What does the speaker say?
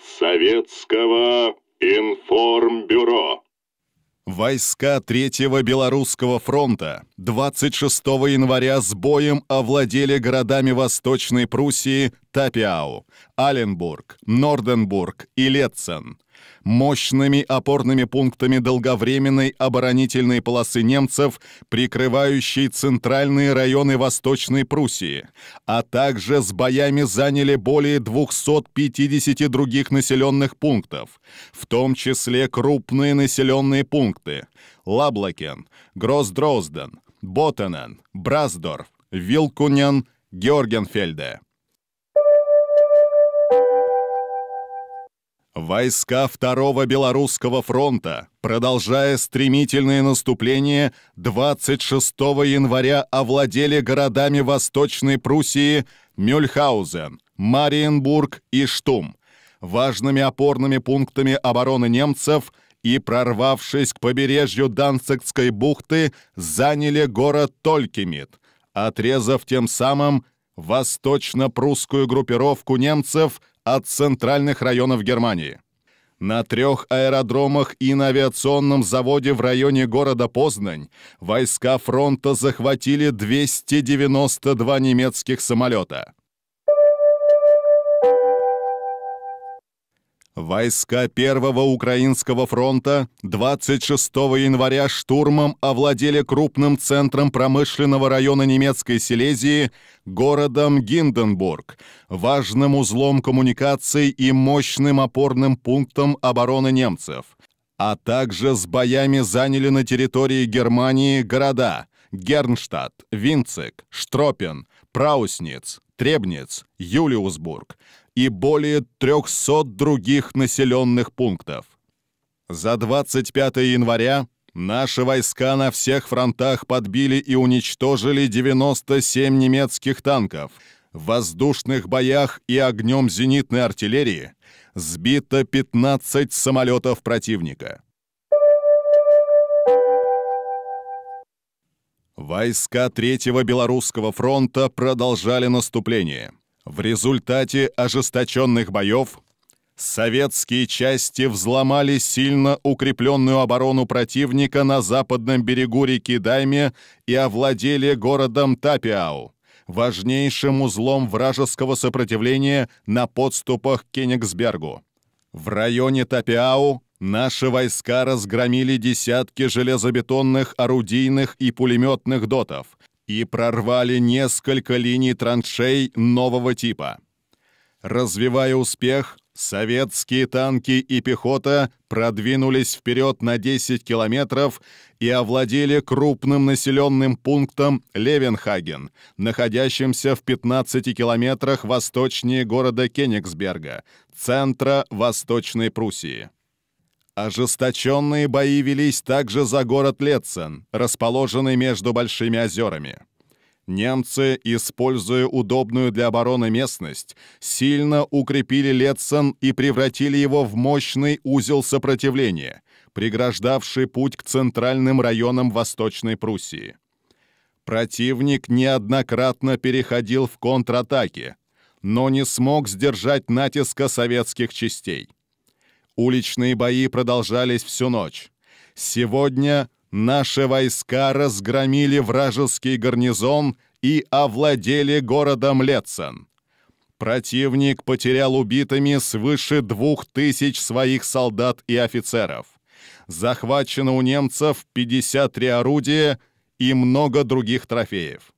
от Советского информбюро. Войска Третьего Белорусского фронта 26 января с боем овладели городами Восточной Пруссии Тапиау, Аленбург, Норденбург и Летцен. Мощными опорными пунктами долговременной оборонительной полосы немцев, прикрывающей центральные районы Восточной Пруссии, а также с боями заняли более 250 других населенных пунктов, в том числе крупные населенные пункты – Лаблакен, Гроздрозден, Ботенен, Браздорф, Вилкунен, Георгенфельде. Войска Второго Белорусского фронта, продолжая стремительное наступление, 26 января овладели городами Восточной Пруссии Мюльхаузен, Мариенбург и Штум. Важными опорными пунктами обороны немцев – и, прорвавшись к побережью Данцикской бухты, заняли город Толькимит, отрезав тем самым восточно-прусскую группировку немцев от центральных районов Германии. На трех аэродромах и на авиационном заводе в районе города Познань войска фронта захватили 292 немецких самолета. Войска Первого Украинского фронта 26 января штурмом овладели крупным центром промышленного района немецкой Силезии, городом Гинденбург, важным узлом коммуникаций и мощным опорным пунктом обороны немцев, а также с боями заняли на территории Германии города Гернштадт, Винцек, Штропен, Праусниц, Требниц, Юлиусбург, и более 300 других населенных пунктов. За 25 января наши войска на всех фронтах подбили и уничтожили 97 немецких танков. В воздушных боях и огнем зенитной артиллерии сбито 15 самолетов противника. Войска Третьего Белорусского фронта продолжали наступление – в результате ожесточенных боев советские части взломали сильно укрепленную оборону противника на западном берегу реки Дайме и овладели городом Тапиау, важнейшим узлом вражеского сопротивления на подступах к Кенигсбергу. В районе Тапиау наши войска разгромили десятки железобетонных орудийных и пулеметных дотов, и прорвали несколько линий траншей нового типа. Развивая успех, советские танки и пехота продвинулись вперед на 10 километров и овладели крупным населенным пунктом Левенхаген, находящимся в 15 километрах восточнее города Кенигсберга, центра Восточной Пруссии. Ожесточенные бои велись также за город Летцен, расположенный между большими озерами. Немцы, используя удобную для обороны местность, сильно укрепили Летцен и превратили его в мощный узел сопротивления, преграждавший путь к центральным районам Восточной Пруссии. Противник неоднократно переходил в контратаки, но не смог сдержать натиска советских частей. Уличные бои продолжались всю ночь. Сегодня наши войска разгромили вражеский гарнизон и овладели городом Летсен. Противник потерял убитыми свыше двух тысяч своих солдат и офицеров. Захвачено у немцев 53 орудия и много других трофеев.